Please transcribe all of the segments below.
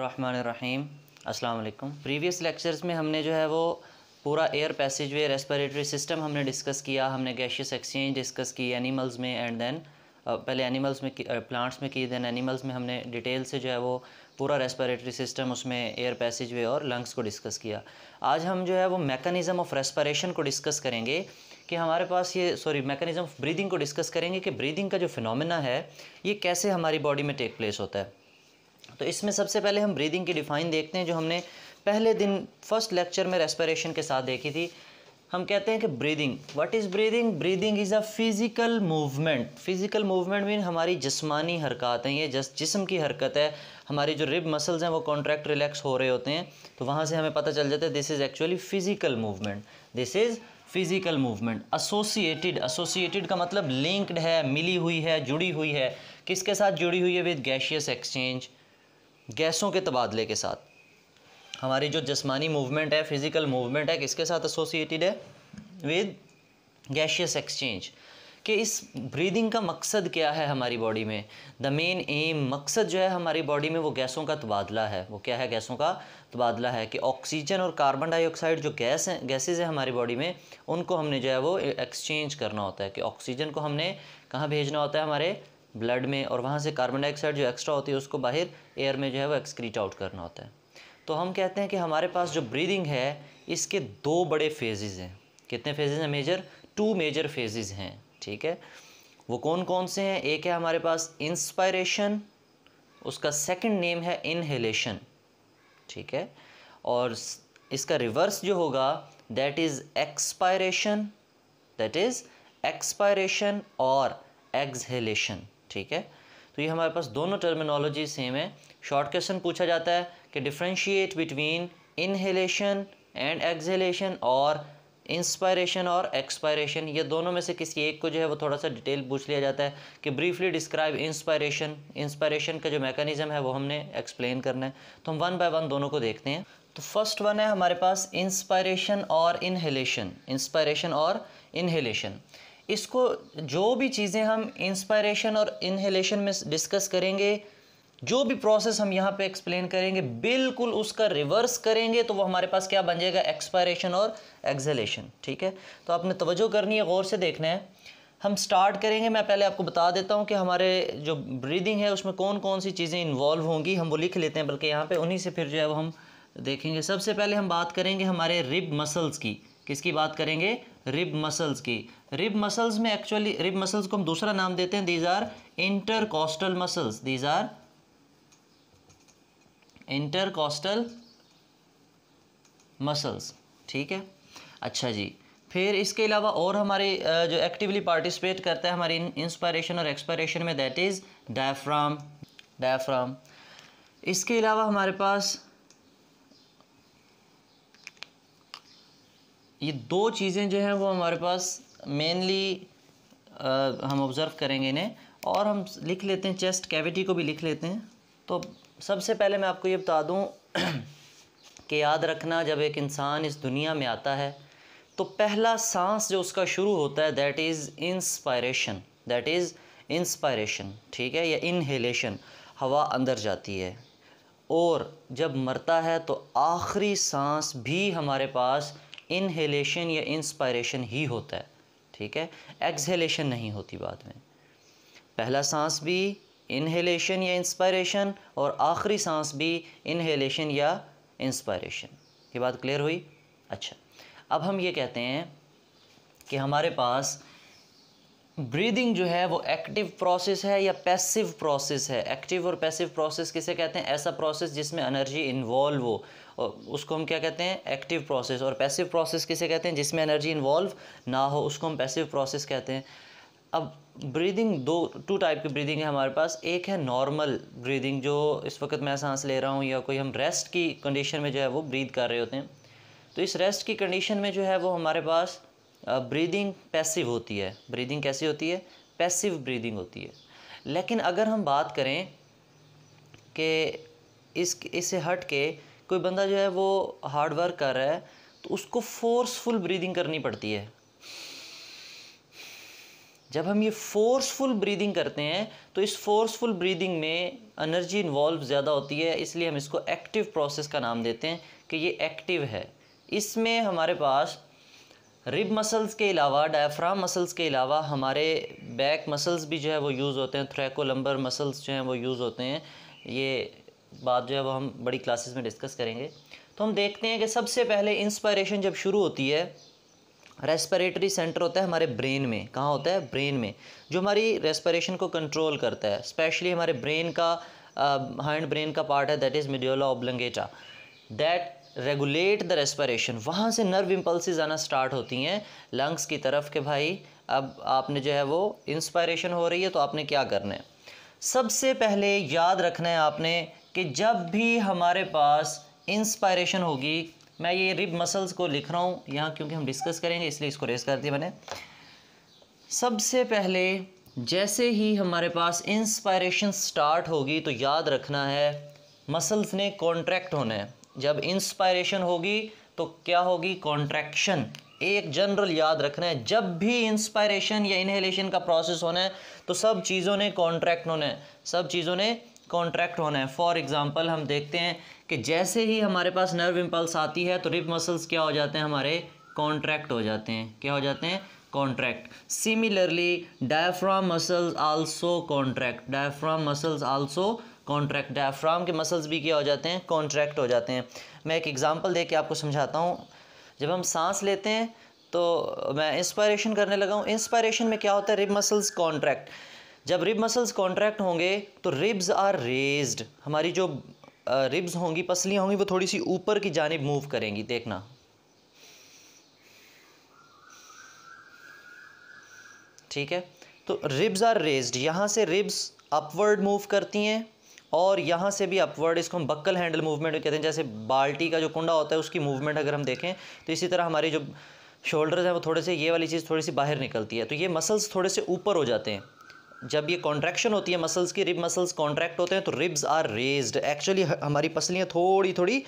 अस्सलाम वालेकुम previous lectures में हमने जो है वो पूरा air passage way respiratory system हमने डिस्कस किया हमने गैशियस एक्सचेंज डिस्कस की एनिमल्स में एंड देन पहले एनिमल्स में प्लांट्स में की देन एनिमल्स में हमने डिटेल से जो है वो पूरा रेस्परेटरी सिस्टम उसमें एयर पैसेज वे और लंग्स को डिस्कस किया आज हम जो है वो मेकनिज़म ऑफ रेस्परेशन को डिस्कस करेंगे कि हमारे पास ये सॉरी मैकेनिज्म ऑफ ब्रीदिंग को डिस्कस करेंगे कि ब्रीदिंग का जो फिनोमेना है ये कैसे हमारी बॉडी में टेक प्लेस होता है तो इसमें सबसे पहले हम ब्रीदिंग की डिफ़ाइन देखते हैं जो हमने पहले दिन फर्स्ट लेक्चर में रेस्परेशन के साथ देखी थी हम कहते हैं कि breathing what is breathing breathing is a physical movement physical movement mean हमारी जिसमानी हरकत हैं ये जस जिसम की हरकत है हमारी जो रिब मसल्स हैं वो कॉन्ट्रैक्ट रिलैक्स हो रहे होते हैं तो वहाँ से हमें पता चल जाता है this is actually physical movement this is physical movement associated associated का मतलब लिंक्ड है मिली हुई है जुड़ी हुई है किसके साथ जुड़ी हुई है विद गैशियस एक्सचेंज गैसों के तबादले के साथ हमारी जो जिसमानी मूवमेंट है फिज़िकल मूवमेंट है किसके साथ एसोसिएटेड है विद गैशियस एक्सचेंज कि इस ब्रीदिंग का मकसद क्या है हमारी बॉडी में द मेन एम मकसद जो है हमारी बॉडी में वो गैसों का तबादला है वो क्या है गैसों का तबादला है कि ऑक्सीजन और कार्बन डाइऑक्साइड जो गैस हैं गैसेज हैं हमारी बॉडी में उनको हमने जो है वो एक्सचेंज करना होता है कि ऑक्सीजन को हमने कहाँ भेजना होता है हमारे ब्लड में और वहाँ से कार्बन डाइऑक्साइड जो एक्स्ट्रा होती है उसको बाहर एयर में जो है वो एक्सक्रीट आउट करना होता है तो हम कहते हैं कि हमारे पास जो ब्रीदिंग है इसके दो बड़े फेजेज़ हैं कितने फेजेज़ हैं मेजर टू मेजर फेजेज़ हैं ठीक है वो कौन कौन से हैं एक है हमारे पास इंस्पायरेशन उसका सेकंड नेम है इनहेलेशन ठीक है और इसका रिवर्स जो होगा that is expiration that is expiration और एक्सहेलेशन ठीक है तो ये हमारे पास दोनों टर्मिनोलॉजी सेम है शॉर्ट क्वेश्चन पूछा जाता है कि differentiate between inhalation and exhalation और इंस्पायरेशन और एक्सपायरेशन ये दोनों में से किसी एक को जो है वो थोड़ा सा डिटेल पूछ लिया जाता है कि ब्रीफली डिस्क्राइब इंस्पायरेशन इंस्पायरेशन का जो मैकेनिज़्म है वो हमने एक्सप्लेन करना है तो हम वन बाय वन दोनों को देखते हैं तो फर्स्ट वन है हमारे पास इंस्पायरेशन और इनहेलेशन इंस्पायरेशन और इनहेलेशन इसको जो भी चीज़ें हम इंस्पायरेशन और इनहेलेशन में डिस्कस करेंगे जो भी प्रोसेस हम यहाँ पे एक्सप्लेन करेंगे बिल्कुल उसका रिवर्स करेंगे तो वो हमारे पास क्या बन जाएगा एक्सपायरेशन और एक्जलेशन ठीक है तो आपने तवज्जो करनी है गौर से देखना है हम स्टार्ट करेंगे मैं पहले आपको बता देता हूँ कि हमारे जो ब्रीदिंग है उसमें कौन कौन सी चीज़ें इन्वॉल्व होंगी हम वो लिख लेते हैं बल्कि यहाँ पर उन्हीं से फिर जो है वो हम देखेंगे सबसे पहले हम बात करेंगे हमारे रिब मसल्स की किसकी बात करेंगे रिब मसल्स की रिब मसल्स में एक्चुअली रिब मसल्स को हम दूसरा नाम देते हैं these are intercostal muscles these are intercostal muscles ठीक है अच्छा जी फिर इसके अलावा और हमारे जो एक्टिवली पार्टिसिपेट करता है हमारी इंस्पायरेशन और एक्सपायरेशन में दैट इज़ डायफ्राम डायफ्राम इसके अलावा हमारे पास ये दो चीज़ें जो हैं वो हमारे पास मेनली हम ऑब्ज़र्व करेंगे इन्हें और हम लिख लेते हैं चेस्ट कैविटी को भी लिख लेते हैं तो सबसे पहले मैं आपको ये बता दूँ कि याद रखना जब एक इंसान इस दुनिया में आता है तो पहला सांस जो उसका शुरू होता है that is inspiration that is inspiration ठीक है या इनहेलेशन हवा अंदर जाती है और जब मरता है तो आखिरी सांस भी हमारे पास इनहेलेशन या इंस्पायरेशन ही होता है ठीक है एक्सहेलेशन नहीं होती बाद में पहला सांस भी इनहेलेशन या इंस्पायरेशन और आखिरी सांस भी इनहेलेशन या इंस्पायरेशन ये बात क्लियर हुई अच्छा अब हम ये कहते हैं कि हमारे पास ब्रीदिंग जो है वो एक्टिव प्रोसेस है या पैसिव प्रोसेस है एक्टिव और पैसिव प्रोसेस किसे कहते हैं ऐसा प्रोसेस जिसमें एनर्जी इन्वॉल्व हो और उसको हम क्या कहते हैं एक्टिव प्रोसेस और पैसिव प्रोसेस किसे कहते हैं जिसमें एनर्जी इन्वॉल्व ना हो उसको हम पैसिव प्रोसेस कहते हैं अब ब्रीदिंग दो टू टाइप की ब्रीदिंग है हमारे पास एक है नॉर्मल ब्रीदिंग जो इस वक्त मैं सांस ले रहा हूँ या कोई हम रेस्ट की कंडीशन में जो है वो ब्रीद कर रहे होते हैं तो इस रेस्ट की कंडीशन में जो है वो हमारे पास ब्रीदिंग पैसिव होती है ब्रीदिंग कैसी होती है पैसिव ब्रीदिंग होती है लेकिन अगर हम बात करें कि इस इसे हट के कोई बंदा जो है वो हार्ड वर्क कर रहा है तो उसको फोर्सफुल ब्रीदिंग करनी पड़ती है जब हम ये फोर्सफुल ब्रीदिंग करते हैं तो इस फोर्सफुल ब्रीदिंग में एनर्जी इन्वॉल्व ज़्यादा होती है इसलिए हम इसको एक्टिव प्रोसेस का नाम देते हैं कि ये एक्टिव है इसमें हमारे पास रिब मसल्स के अलावा डायफ्राम मसल्स के अलावा हमारे बैक मसल्स भी जो है वो यूज़ होते हैं थ्रैकोलम्बर मसल्स जो हैं वो यूज़ होते हैं ये बात जो है वो हम बड़ी क्लासेस में डिस्कस करेंगे तो हम देखते हैं कि सबसे पहले इंस्पायरेशन जब शुरू होती है रेस्पिरेटरी सेंटर होता है हमारे ब्रेन में कहाँ होता है ब्रेन में जो हमारी रेस्पिरेशन को कंट्रोल करता है स्पेशली हमारे ब्रेन का हैंड ब्रेन का पार्ट है that is medulla oblongata that regulate the respiration वहाँ से नर्व इम्पल्सिस आना स्टार्ट होती हैं लंग्स की तरफ के भाई अब आपने जो है वो इंस्पायरेशन हो रही है तो आपने क्या करना है सबसे पहले याद रखना है आपने कि जब भी हमारे पास इंस्पायरेशन होगी मैं ये रिब मसल्स को लिख रहा हूँ यहाँ क्योंकि हम डिस्कस करेंगे इसलिए इसको रेस कर दिया मैंने सबसे पहले जैसे ही हमारे पास इंस्पायरेशन स्टार्ट होगी तो याद रखना है मसल्स ने कॉन्ट्रैक्ट होना है जब इंस्पायरेशन होगी तो क्या होगी कॉन्ट्रैक्शन एक जनरल याद रखना है जब भी इंस्पायरेशन या इनहेलेशन का प्रोसेस होना है तो सब चीज़ों ने कॉन्ट्रैक्ट होना है सब चीज़ों ने कॉन्ट्रैक्ट होना है फॉर एग्ज़ाम्पल हम देखते हैं कि जैसे ही हमारे पास नर्व इम्पल्स आती है तो रिब मसल्स क्या हो जाते हैं हमारे कॉन्ट्रैक्ट हो जाते हैं क्या हो जाते हैं contract similarly diaphragm muscles also contract diaphragm muscles also contract diaphragm के मसल्स भी क्या हो जाते हैं कॉन्ट्रैक्ट हो जाते हैं मैं एक एग्ज़ाम्पल दे के आपको समझाता हूँ जब हम सांस लेते हैं तो मैं इंस्पायरेशन करने लगा हूँ इंस्पायरेशन में क्या होता है रिब मसल्स कॉन्ट्रैक्ट जब रिब मसल्स कॉन्ट्रैक्ट होंगे तो रिब्स आर रेज्ड हमारी जो रिब्स होंगी पसलियाँ होंगी वो थोड़ी सी ऊपर की जानब मूव करेंगी देखना ठीक है तो रिब्स आर रेज्ड यहाँ से रिब्स अपवर्ड मूव करती हैं और यहाँ से भी अपवर्ड इसको हम बक्कल हैंडल मूवमेंट कहते हैं जैसे बाल्टी का जो कुंडा होता है उसकी मूवमेंट अगर हम देखें तो इसी तरह हमारी जो शोल्डर्स हैं वो थोड़े से ये वाली चीज़ थोड़ी सी बाहर निकलती है तो ये मसल्स थोड़े से ऊपर हो जाते हैं जब ये कॉन्ट्रैक्शन होती है मसल्स की रिब मसल्स कॉन्ट्रैक्ट होते हैं तो रिब्स आर रेज्ड एक्चुअली हमारी पसलियाँ थोड़ी थोड़ी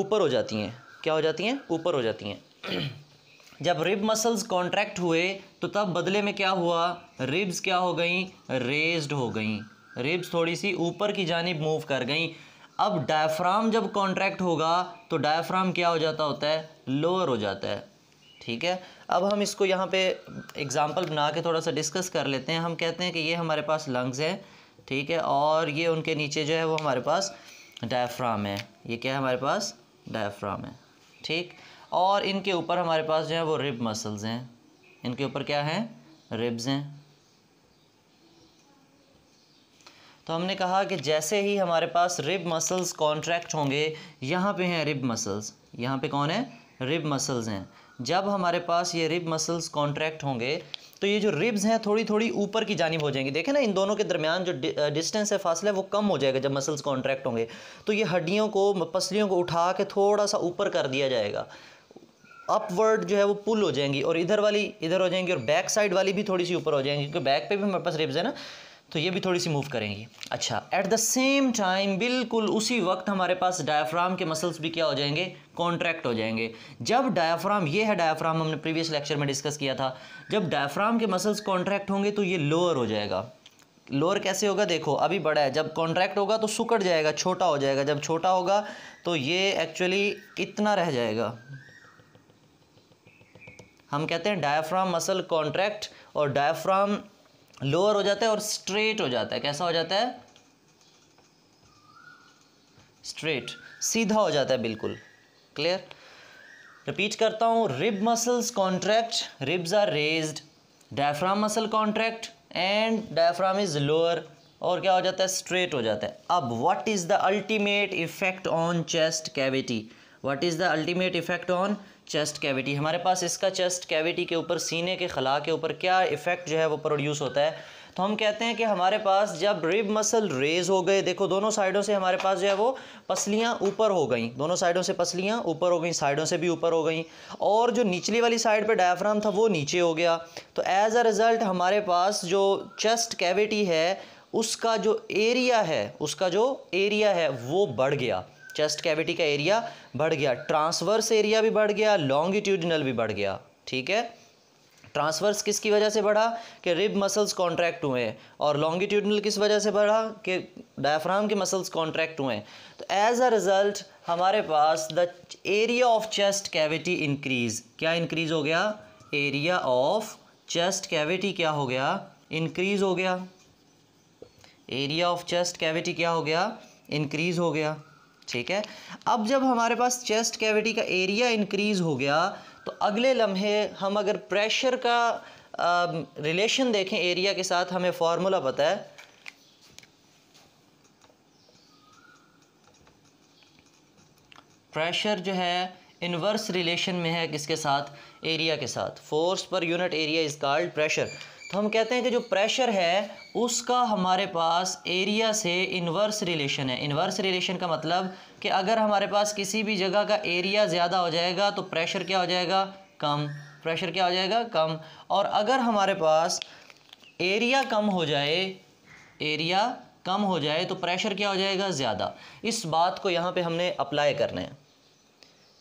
ऊपर हो जाती हैं क्या हो जाती हैं ऊपर हो जाती हैं जब रिब मसल्स कॉन्ट्रैक्ट हुए तो तब बदले में क्या हुआ रिब्स क्या हो गई रेज्ड हो गई रिब्स थोड़ी सी ऊपर की जानब मूव कर गई अब डायफ्राम जब कॉन्ट्रैक्ट होगा तो डायफ्राम क्या हो जाता होता है लोअर हो जाता है ठीक है अब हम इसको यहाँ पे एग्ज़ाम्पल बना के थोड़ा सा डिस्कस कर लेते हैं हम कहते हैं कि ये हमारे पास लंग्स हैं ठीक है और ये उनके नीचे जो है वो हमारे पास डायफ्राम है ये क्या है हमारे पास डायफ्राम है ठीक और इनके ऊपर हमारे पास जो है वो रिब मसल्स हैं इनके ऊपर क्या हैं रिब्स हैं तो हमने कहा कि जैसे ही हमारे पास रिब मसल्स कॉन्ट्रैक्ट होंगे यहाँ पे हैं रिब मसल्स यहाँ पे कौन है रिब मसल्स हैं जब हमारे पास ये रिब मसल्स कॉन्ट्रैक्ट होंगे तो ये जो रिब्स हैं थोड़ी थोड़ी ऊपर की जानी हो जाएंगी देखें ना इन दोनों के दरमियान जो डिस्टेंस है फासला है वो कम हो जाएगा जब मसल्स कॉन्ट्रैक्ट होंगे तो ये हड्डियों को पसलियों को उठा के थोड़ा सा ऊपर कर दिया जाएगा अपवर्ड जो है वो पुल हो जाएंगी और इधर वाली इधर हो जाएंगी और बैक साइड वाली भी थोड़ी सी ऊपर हो जाएंगी क्योंकि बैक पे भी हमारे पास रिब्स है ना तो ये भी थोड़ी सी मूव करेंगी अच्छा एट द सेम टाइम बिल्कुल उसी वक्त हमारे पास डायफ्राम के मसल्स भी क्या हो जाएंगे कॉन्ट्रैक्ट हो जाएंगे जब डायफ्राम ये है डायफ्राम हमने प्रीवियस लेक्चर में डिस्कस किया था जब डायफ्राम के मसल्स कॉन्ट्रैक्ट होंगे तो ये लोअर हो जाएगा लोअर कैसे होगा देखो अभी बड़ा है जब कॉन्ट्रैक्ट होगा तो सुकड़ जाएगा छोटा हो जाएगा जब छोटा होगा तो ये एक्चुअली इतना रह जाएगा हम कहते हैं डायाफ्राम मसल कॉन्ट्रैक्ट और डायफ्राम लोअर हो जाता है और स्ट्रेट हो जाता है कैसा हो जाता है स्ट्रेट सीधा हो जाता है बिल्कुल क्लियर रिपीट करता हूँ rib muscles contract ribs are raised diaphragm muscle contract and diaphragm is lower और क्या हो जाता है स्ट्रेट हो जाता है अब what is the ultimate effect on chest cavity what is the ultimate effect on chest cavity हमारे पास इसका चेस्ट कैविटी के ऊपर सीने के खला के ऊपर क्या इफ़ेक्ट जो है वो प्रोड्यूस होता है तो हम कहते हैं कि हमारे पास जब रिब मसल रेज हो गए देखो दोनों साइडों से हमारे पास जो है वो पसलियाँ ऊपर हो गई दोनों साइडों से पसलियाँ ऊपर हो गई साइडों से भी ऊपर हो गई और जो निचली वाली साइड पे डायफ्राम था वो नीचे हो गया तो एज़ अ रिज़ल्ट हमारे पास जो चेस्ट कैविटी है उसका जो एरिया है उसका जो एरिया है वो बढ़ गया चेस्ट कैविटी का एरिया बढ़ गया ट्रांसवर्स एरिया भी बढ़ गया लॉन्गिट्यूडिनल भी बढ़ गया ठीक है ट्रांसवर्स किसकी वजह से बढ़ा कि रिब मसल्स कॉन्ट्रैक्ट हुए और लॉन्गिट्यूडनल किस वजह से बढ़ा कि डायफ्राम के मसल्स कॉन्ट्रैक्ट हुए हैं तो एज अ रिजल्ट हमारे पास the area of chest cavity increase क्या इंक्रीज हो गया एरिया ऑफ चेस्ट कैविटी क्या हो गया इंक्रीज हो गया एरिया ऑफ चेस्ट कैविटी क्या हो गया इंक्रीज हो गया ठीक है अब जब हमारे पास चेस्ट कैविटी का एरिया इंक्रीज़ हो गया तो अगले लम्हे हम अगर प्रेशर का रिलेशन देखें एरिया के साथ हमें फॉर्मूला पता है प्रेशर जो है इनवर्स रिलेशन में है किसके साथ एरिया के साथ force per unit area is called pressure तो हम कहते हैं कि जो प्रेशर है उसका हमारे पास एरिया से इन्वर्स रिलेशन है इन्वर्स रिलेशन का मतलब कि अगर हमारे पास किसी भी जगह का एरिया ज़्यादा हो जाएगा तो प्रेशर क्या हो जाएगा कम प्रेशर क्या हो जाएगा कम और अगर हमारे पास एरिया कम हो जाए एरिया कम हो जाए तो प्रेशर क्या हो जाएगा ज़्यादा इस बात को यहाँ पे हमने अप्लाई करना है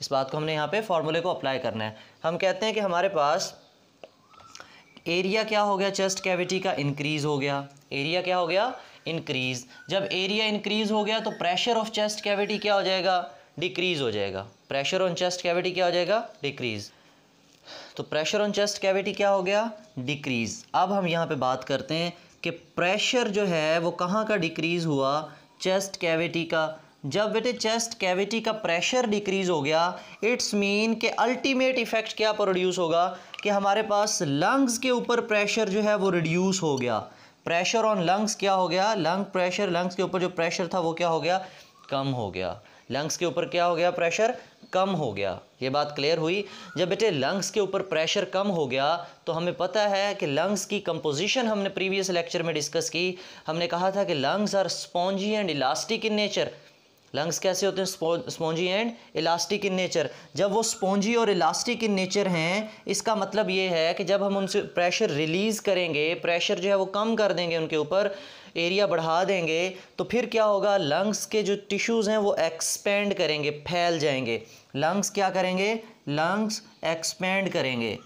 इस बात को हमने यहाँ पे फार्मूले को अप्लाई करना है हम कहते हैं कि हमारे पास एरिया क्या हो गया चेस्ट कैविटी का इंक्रीज हो गया एरिया क्या हो गया इंक्रीज जब एरिया इंक्रीज हो गया तो प्रेशर ऑफ चेस्ट कैविटी क्या हो जाएगा डिक्रीज हो जाएगा प्रेशर ऑन चेस्ट कैविटी क्या हो जाएगा डिक्रीज तो प्रेशर ऑन चेस्ट कैविटी क्या हो गया डिक्रीज अब हम यहाँ पे बात करते हैं कि प्रेशर जो है वो कहाँ का डिक्रीज हुआ चेस्ट कैविटी का जब बेटे चेस्ट कैविटी का प्रेशर डिक्रीज हो गया इट्स मीन के अल्टीमेट इफेक्ट क्या प्रोड्यूस होगा कि हमारे पास लंग्स के ऊपर प्रेशर जो है वो रिड्यूस हो गया प्रेशर ऑन लंग्स क्या हो गया लंग प्रेशर लंग्स के ऊपर जो प्रेशर था वो क्या हो गया कम हो गया लंग्स के ऊपर क्या हो गया प्रेशर कम हो गया ये बात क्लियर हुई जब बेटे लंग्स के ऊपर प्रेशर कम हो गया तो हमें पता है कि लंग्स की कंपोजिशन हमने प्रीवियस लेक्चर में डिस्कस की हमने कहा था कि lungs are spongy and elastic in nature lungs कैसे होते हैं spongy and elastic in nature जब वो स्पॉन्जी और इलास्टिक इन नेचर हैं इसका मतलब ये है कि जब हम उनसे प्रेशर रिलीज़ करेंगे प्रेशर जो है वो कम कर देंगे उनके ऊपर एरिया बढ़ा देंगे तो फिर क्या होगा लंग्स के जो टिश्यूज़ हैं वो एक्सपेंड करेंगे फैल जाएंगे लंग्स क्या करेंगे लंग्स एक्सपेंड करेंगे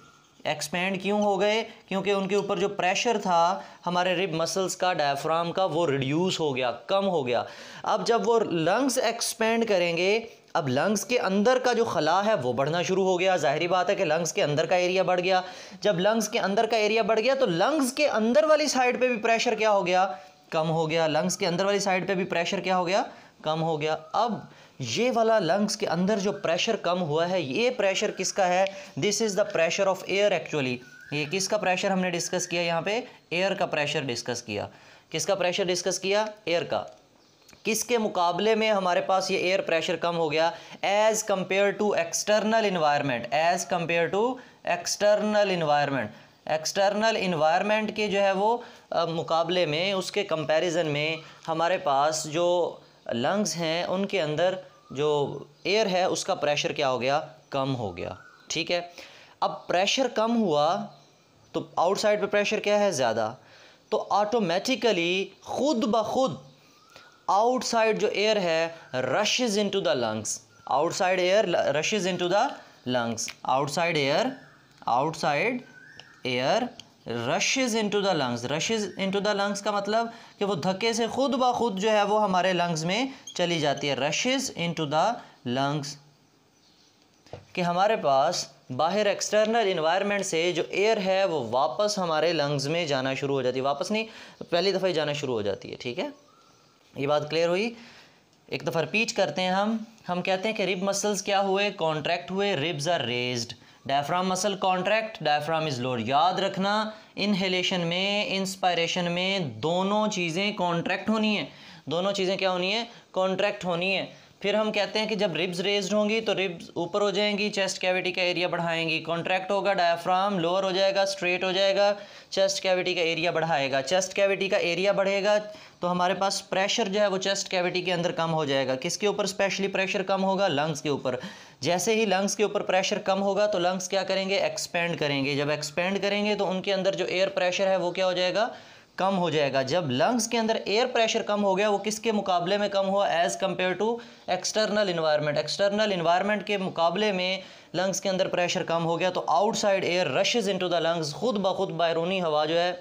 एक्सपेंड क्यों हो गए क्योंकि उनके ऊपर जो प्रेशर था हमारे रिब मसल्स का डायफ्राम का वो रिड्यूस हो गया कम हो गया अब जब वो लंग्स एक्सपेंड करेंगे अब लंग्स के अंदर का जो खला है वो बढ़ना शुरू हो गया ज़ाहरी बात है कि लंग्स के अंदर का एरिया बढ़ गया जब लंग्स के अंदर का एरिया बढ़ गया तो लंग्स के अंदर वाली साइड पर भी प्रेशर क्या हो गया कम हो गया लंग्स के अंदर वाली साइड पर भी प्रेशर क्या हो गया कम हो गया अब ये वाला लंग्स के अंदर जो प्रेशर कम हुआ है ये प्रेशर किसका है this is the pressure of air actually ये किसका प्रेशर हमने डिस्कस किया यहाँ पे एयर का प्रेशर डिस्कस किया किसका प्रेशर डिस्कस किया एयर का किसके मुकाबले में हमारे पास ये एयर प्रेशर कम हो गया as compare to external environment as compare to external environment external environment के जो है वो आ, मुकाबले में उसके कंपैरिजन में हमारे पास जो लंग्स हैं उनके अंदर जो एयर है उसका प्रेशर क्या हो गया कम हो गया ठीक है अब प्रेशर कम हुआ तो आउटसाइड पे प्रेशर क्या है ज़्यादा तो ऑटोमेटिकली ख़ुद ब खुद आउटसाइड जो एयर है rushes into the lungs outside air rushes into the lungs outside air outside air rushes to the lungs rushes into the lungs का मतलब कि वो धक्के से खुद ब खुद जो है वो हमारे लंग्स में चली जाती है रशेज़ टू द लंग्स कि हमारे पास बाहर एक्सटर्नल इन्वायरमेंट से जो एयर है वो वापस हमारे लंग्स में जाना शुरू हो जाती है वापस नहीं पहली दफ़ा ही जाना शुरू हो जाती है ठीक है ये बात क्लियर हुई एक दफ़ा रिपीट करते हैं हम हम कहते हैं कि रिब मसल्स क्या हुए कॉन्ट्रैक्ट हुए ribs are raised diaphragm muscle contract diaphragm is lower याद रखना इनहेलेशन में इंस्पायरेशन में दोनों चीज़ें कॉन्ट्रैक्ट होनी है दोनों चीज़ें क्या होनी है कॉन्ट्रैक्ट होनी है फिर हम कहते हैं कि जब रिब्स रेज्ड होंगी तो रिब्स ऊपर हो जाएंगी चेस्ट कैविटी का एरिया बढ़ाएंगी कॉन्ट्रैक्ट होगा डायफ्राम लोअर हो जाएगा स्ट्रेट हो जाएगा चेस्ट कैविटी का एरिया बढ़ाएगा चेस्ट कैविटी का एरिया बढ़ेगा तो हमारे पास प्रेशर जो है वो चेस्ट कैविटी के अंदर कम हो जाएगा किसके ऊपर स्पेशली प्रेशर कम होगा लंग्स के ऊपर जैसे ही लंग्स के ऊपर प्रेशर कम होगा तो लंग्स क्या करेंगे एक्सपेंड करेंगे जब एक्सपेंड करेंगे तो उनके अंदर जो एयर प्रेशर है वो क्या हो जाएगा कम हो जाएगा जब लंग्स के अंदर एयर प्रेशर कम हो गया वो किसके मुकाबले में कम हुआ as compare to external environment external environment के मुकाबले में लंग्स के अंदर प्रेशर कम हो गया तो outside air rushes into the lungs खुद ब खुद बैरूनी हवा जो है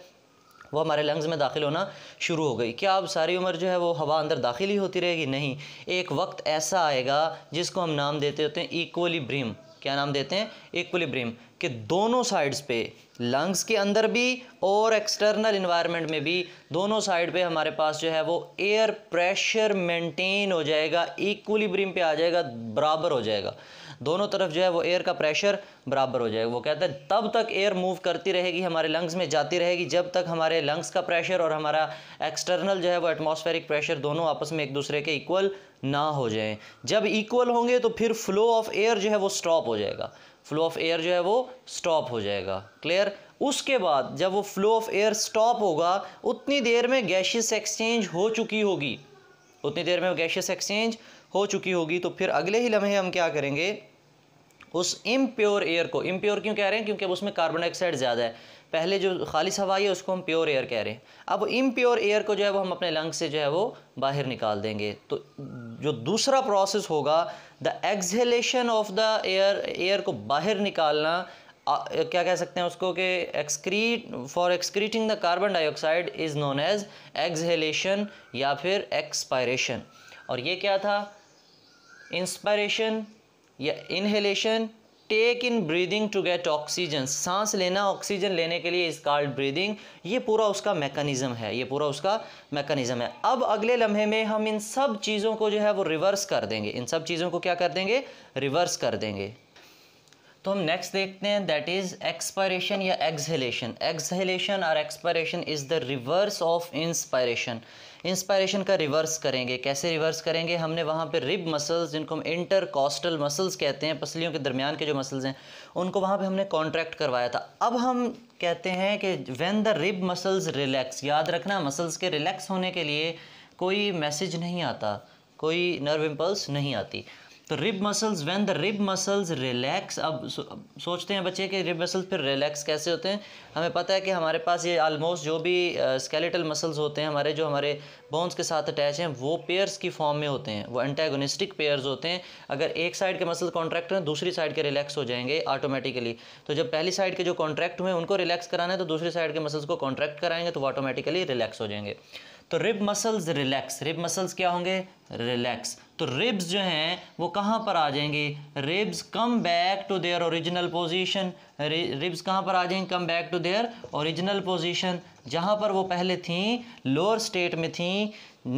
वो हमारे लंग्स में दाखिल होना शुरू हो गई क्या अब सारी उम्र जो है वो हवा अंदर दाखिल ही होती रहेगी नहीं एक वक्त ऐसा आएगा जिसको हम नाम देते होते हैं इक्वली ब्रिम क्या नाम देते हैं इक्विलिब्रियम कि दोनों साइड्स पे लंग्स के अंदर भी और एक्सटर्नल इन्वायरमेंट में भी दोनों साइड पे हमारे पास जो है वो एयर प्रेशर मेंटेन हो जाएगा इक्विलिब्रियम पे आ जाएगा बराबर हो जाएगा दोनों तरफ जो है वो एयर का प्रेशर बराबर हो जाएगा वो कहते हैं तब तक एयर मूव करती रहेगी हमारे लंग्स में जाती रहेगी जब तक हमारे लंग्स का प्रेशर और हमारा एक्सटर्नल जो है वो एटमॉस्फेरिक प्रेशर दोनों आपस में एक दूसरे के इक्वल ना हो जाएँ जब इक्वल होंगे तो फिर फ्लो ऑफ एयर जो है वो स्टॉप हो जाएगा फ्लो ऑफ एयर जो है वो स्टॉप हो जाएगा क्लियर उसके बाद जब वो फ्लो ऑफ एयर स्टॉप होगा उतनी देर में गैशियस एक्सचेंज हो चुकी होगी उतनी देर में गैशियस एक्सचेंज हो चुकी होगी तो फिर अगले ही लम्हे हम क्या करेंगे उस इम्प्योर एयर को इम्प्योर क्यों कह रहे हैं क्योंकि अब उसमें कार्बन डाइऑक्साइड ज़्यादा है पहले जो खालिश हवाई है उसको हम प्योर एयर कह रहे हैं अब इम्प्योर एयर को जो है वो हम अपने लंग से जो है वो बाहर निकाल देंगे तो जो दूसरा प्रोसेस होगा the exhalation of the air air को बाहर निकालना आ, क्या कह सकते हैं उसको कि excrete for excreting the carbon dioxide is known as exhalation या फिर एक्सपायरेशन और ये क्या था इंस्पायरेशन या inhalation take in breathing to get oxygen सांस लेना ऑक्सीजन लेने के लिए इस कार्ड ब्रीदिंग ये पूरा उसका मैकेनिज़्म है ये पूरा उसका मैकेनिज़्म है अब अगले लम्हे में हम इन सब चीज़ों को जो है वो रिवर्स कर देंगे इन सब चीज़ों को क्या कर देंगे रिवर्स कर देंगे तो हम नेक्स्ट देखते हैं दैट इज़ एक्सपायरेशन या एक्सहेलेशन एक्सहेलेशन और expiration is the reverse of inspiration inspiration का रिवर्स करेंगे कैसे रिवर्स करेंगे हमने वहाँ पर रिब मसल्स जिनको हम इंटर कॉस्टल मसल्स कहते हैं पसलियों के दरमियान के जो मसल्स हैं उनको वहाँ पर हमने कॉन्ट्रैक्ट करवाया था अब हम कहते हैं कि when the rib muscles relax याद रखना मसल्स के रिलैक्स होने के लिए कोई मैसेज नहीं आता कोई नर्व इम्पल्स नहीं आती तो rib muscles when the rib muscles relax अब सोचते हैं बच्चे कि रिब मसल्स फिर रिलैक्स कैसे होते हैं हमें पता है कि हमारे पास ये आलमोस्ट जो भी स्केलेटल मसल्स होते हैं हमारे जो हमारे बोन्स के साथ अटैच हैं वो पेयर्स की फॉर्म में होते हैं वो एंटेगोनिस्टिक पेयर्स होते हैं अगर एक साइड के मसल कॉन्ट्रैक्ट हैं दूसरी साइड के रिलैक्स हो जाएंगे ऑटोमेटिकली तो जब पहली साइड के जो कॉन्ट्रैक्ट हुए उनको रिलैक्स कराना है तो दूसरी साइड के मसल्स को कॉन्ट्रैक्ट कराएंगे तो वो ऑटोमेटिकली रिलैक्स हो जाएंगे तो rib muscles relax rib muscles क्या होंगे रिलैक्स तो रिब्स जो हैं वो कहाँ पर आ जाएंगे ribs come back to their original position ribs कहाँ पर आ जाएंगे come back to their original position जहाँ पर वो पहले थी लोअर स्टेट में थी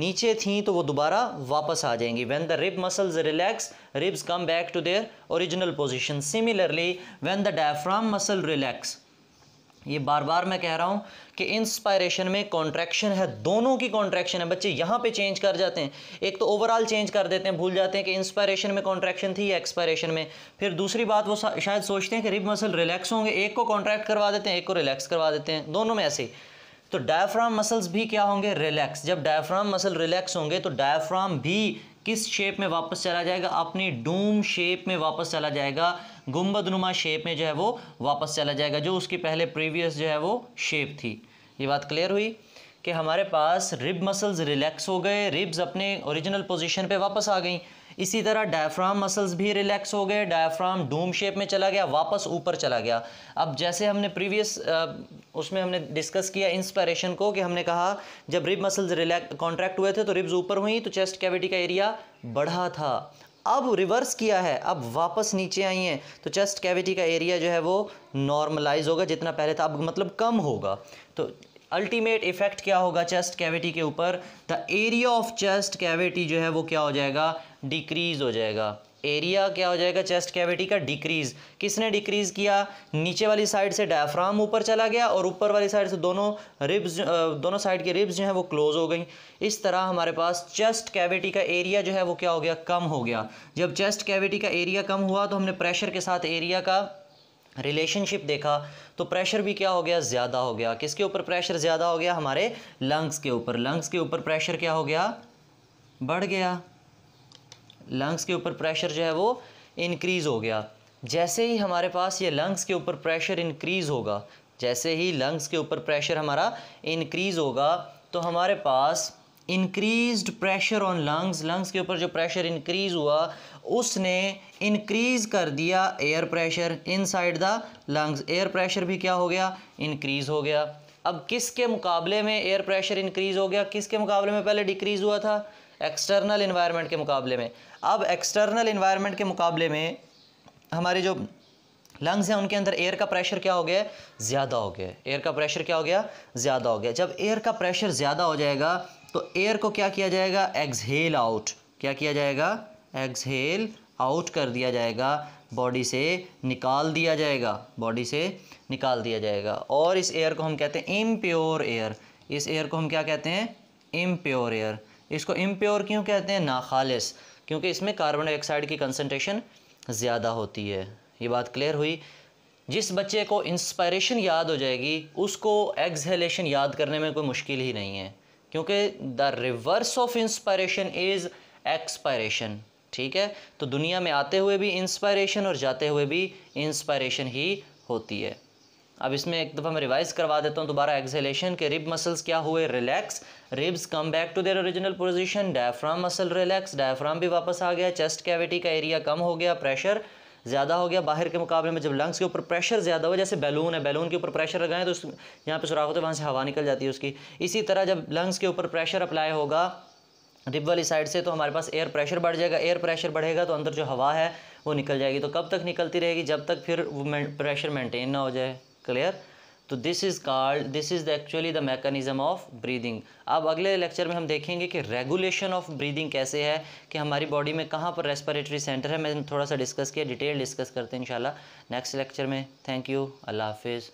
नीचे थी तो वो दोबारा वापस आ जाएंगी when the rib muscles relax ribs come back to their original position similarly when the diaphragm muscle relax ये बार बार मैं कह रहा हूँ कि इंस्पायरेशन में कॉन्ट्रैक्शन है दोनों की कॉन्ट्रैक्शन है बच्चे यहाँ पे चेंज कर जाते हैं एक तो ओवरऑल चेंज कर देते हैं भूल जाते हैं कि इंस्पायरेशन में कॉन्ट्रैक्शन थी या एक्सपायरेशन में फिर दूसरी बात वो शायद सोचते हैं कि रिब मसल रिलैक्स होंगे एक को कॉन्ट्रैक्ट करवा देते हैं एक को रिलैक्स करवा देते हैं दोनों में ऐसे तो डायफ्राम मसल्स भी क्या होंगे रिलैक्स जब डायफ्राम मसल रिलैक्स होंगे तो डायफ्राम भी किस शेप में वापस चला जाएगा अपनी डूम शेप में वापस चला जाएगा गुम्बदनुमा शेप में जो है वो वापस चला जाएगा जो उसकी पहले प्रीवियस जो है वो शेप थी ये बात क्लियर हुई कि हमारे पास रिब मसल्स रिलैक्स हो गए रिब्स अपने ओरिजिनल पोजीशन पे वापस आ गई इसी तरह डायफ्राम मसल्स भी रिलैक्स हो गए डायफ्राम डूम शेप में चला गया वापस ऊपर चला गया अब जैसे हमने प्रीवियस उसमें हमने डिस्कस किया इंस्पायरेशन को कि हमने कहा जब रिब मसल्स रिलैक्स कॉन्ट्रैक्ट हुए थे तो रिब्स ऊपर हुई तो चेस्ट कैविटी का एरिया बढ़ा था अब रिवर्स किया है अब वापस नीचे आई हैं तो चेस्ट कैविटी का एरिया जो है वो नॉर्मलाइज होगा जितना पहले था अब मतलब कम होगा तो अल्टीमेट इफेक्ट क्या होगा चेस्ट कैविटी के ऊपर the area of chest cavity जो है वो क्या हो जाएगा डिक्रीज हो जाएगा एरिया क्या हो जाएगा चेस्ट कैविटी का डिक्रीज किसने डिक्रीज किया नीचे वाली साइड से डायफ्राम ऊपर चला गया और ऊपर वाली साइड से दोनों रिब्स दोनों साइड की रिब्स जो हैं वो क्लोज हो गई इस तरह हमारे पास चेस्ट कैविटी का एरिया जो है वो क्या हो गया कम हो गया जब चेस्ट कैविटी का एरिया कम हुआ तो हमने प्रेशर के साथ एरिया का रिलेशनशिप देखा तो प्रेशर भी क्या हो गया ज़्यादा हो गया किसके ऊपर प्रेशर ज़्यादा हो गया हमारे लंग्स के ऊपर लंग्स के ऊपर प्रेशर क्या हो गया बढ़ गया लंग्स के ऊपर प्रेशर जो है वो इनक्रीज़ हो गया जैसे ही हमारे पास ये लंग्स के ऊपर प्रेशर इनक्रीज़ होगा जैसे ही लंग्स के ऊपर प्रेशर हमारा इनक्रीज़ होगा तो हमारे पास increased pressure on lungs lungs के ऊपर जो प्रेशर इंक्रीज़ हुआ उसने इंक्रीज़ कर दिया air pressure inside the lungs air pressure भी क्या हो गया इंक्रीज़ हो गया अब किसके मुकाबले में एयर प्रेशर इंक्रीज़ हो गया किसके मुकाबले में पहले डिक्रीज़ हुआ था एक्सटर्नल इन्वायरमेंट के मुकाबले में अब एक्सटर्नल इन्वायरमेंट के मुकाबले में हमारे जो लंग्स हैं उनके अंदर एयर का प्रेशर क्या हो गया ज़्यादा हो गया एयर का प्रेशर क्या हो गया ज़्यादा हो गया जब एयर का प्रेशर ज़्यादा हो जाएगा तो एयर को क्या किया जाएगा एक्सहेल आउट क्या किया जाएगा एक्सहेल आउट कर दिया जाएगा बॉडी से निकाल दिया जाएगा बॉडी से निकाल दिया जाएगा और इस एयर को हम कहते हैं इम्प्योर एयर इस एयर को हम क्या कहते हैं इम्प्योर एयर इसको इम्प्योर क्यों कहते हैं नाखालिस क्योंकि इसमें कार्बन डाइऑक्साइड की कंसनट्रेशन ज़्यादा होती है ये बात क्लियर हुई जिस बच्चे को इंस्पायरेशन याद हो जाएगी उसको एक्सहेलेशन याद करने में कोई मुश्किल ही नहीं है क्योंकि the reverse of inspiration is expiration ठीक है तो दुनिया में आते हुए भी इंस्पायरेशन और जाते हुए भी इंस्पायरेशन ही होती है अब इसमें एक दफ़ा मैं रिवाइज करवा देता हूँ दोबारा एक्सेलेशन के रिब मसल्स क्या हुए relax ribs come back to their original position diaphragm muscle relax diaphragm भी वापस आ गया चेस्ट कैविटी का एरिया कम हो गया प्रेशर ज़्यादा हो गया बाहर के मुकाबले में जब लंग्स के ऊपर प्रेशर ज़्यादा हो जैसे बैलून है बैलून के ऊपर प्रेशर लगाएं तो उस यहाँ पर सुराख होते वहाँ से हवा निकल जाती है उसकी इसी तरह जब लंग्स के ऊपर प्रेशर अप्लाई होगा रिब वाली साइड से तो हमारे पास एयर प्रेशर बढ़ जाएगा एयर प्रेशर बढ़ेगा तो अंदर जो हवा है वो निकल जाएगी तो कब तक निकलती रहेगी जब तक फिर वो प्रेशर मेंटेन ना हो जाए क्लियर तो this is called this is actually the mechanism of breathing अब अगले लेक्चर में हम देखेंगे कि रेगुलेशन ऑफ ब्रीदिंग कैसे है कि हमारी बॉडी में कहाँ पर रेस्पिरेटरी सेंटर है मैंने थोड़ा सा डिस्कस किया डिटेल डिस्कस करते हैं इंशाल्लाह नेक्स्ट लेक्चर में थैंक यू अल्लाह हाफिज़